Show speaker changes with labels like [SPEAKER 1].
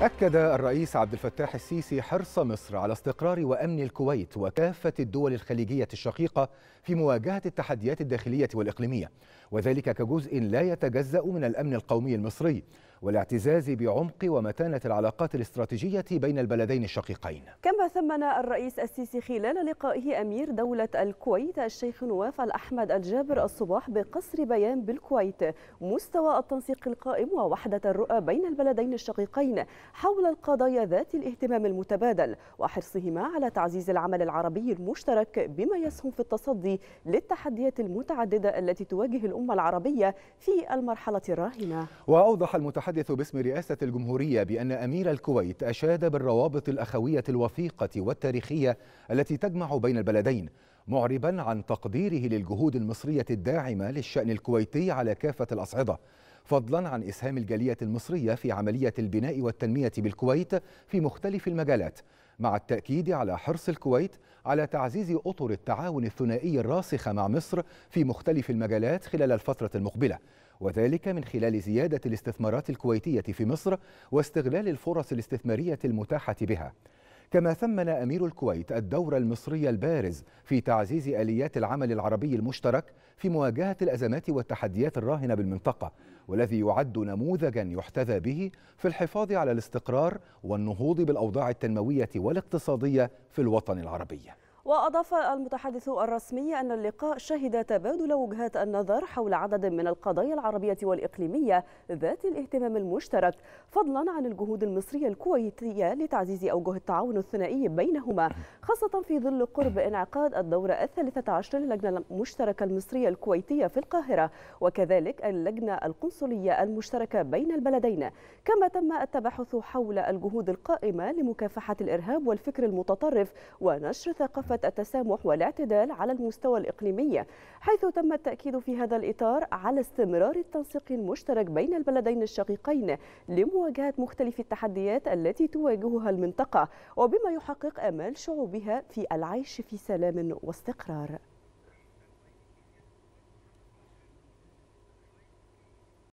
[SPEAKER 1] أكد الرئيس عبد الفتاح السيسي حرص مصر على استقرار وأمن الكويت وكافة الدول الخليجية الشقيقة في مواجهة التحديات الداخلية والإقليمية وذلك كجزء لا يتجزأ من الأمن القومي المصري والاعتزاز بعمق ومتانة العلاقات الاستراتيجية بين البلدين الشقيقين
[SPEAKER 2] كما ثمن الرئيس السيسي خلال لقائه أمير دولة الكويت الشيخ نواف الأحمد الجابر الصباح بقصر بيان بالكويت مستوى التنسيق القائم ووحدة الرؤى بين البلدين الشقيقين حول القضايا ذات الاهتمام المتبادل وحرصهما على تعزيز العمل العربي المشترك بما يسهم في التصدي للتحديات المتعددة التي تواجه الأمة العربية في المرحلة الراهنة
[SPEAKER 1] وأوضح المتحدث المتحدث باسم رئاسة الجمهورية بأن أمير الكويت أشاد بالروابط الأخوية الوثيقة والتاريخية التي تجمع بين البلدين معربا عن تقديره للجهود المصرية الداعمة للشأن الكويتي على كافة الأصعدة فضلا عن إسهام الجالية المصرية في عملية البناء والتنمية بالكويت في مختلف المجالات مع التأكيد على حرص الكويت على تعزيز أطر التعاون الثنائي الراسخة مع مصر في مختلف المجالات خلال الفترة المقبلة وذلك من خلال زيادة الاستثمارات الكويتية في مصر واستغلال الفرص الاستثمارية المتاحة بها كما ثمن أمير الكويت الدور المصري البارز في تعزيز آليات العمل العربي المشترك في مواجهة الأزمات والتحديات الراهنة بالمنطقة والذي يعد نموذجا يحتذى به في الحفاظ على الاستقرار والنهوض بالأوضاع التنموية والاقتصادية في الوطن العربي
[SPEAKER 2] وأضاف المتحدث الرسمي أن اللقاء شهد تبادل وجهات النظر حول عدد من القضايا العربية والإقليمية ذات الاهتمام المشترك فضلا عن الجهود المصرية الكويتية لتعزيز أوجه التعاون الثنائي بينهما خاصة في ظل قرب انعقاد الدورة الثالثة عشر للجنة المشتركة المصرية الكويتية في القاهرة وكذلك اللجنة القنصلية المشتركة بين البلدين كما تم التباحث حول الجهود القائمة لمكافحة الإرهاب والفكر المتطرف ونشر ثقافة التسامح والاعتدال على المستوى الإقليمي حيث تم التأكيد في هذا الإطار على استمرار التنسيق المشترك بين البلدين الشقيقين لمواجهة مختلف التحديات التي تواجهها المنطقة وبما يحقق آمال شعوبها في العيش في سلام واستقرار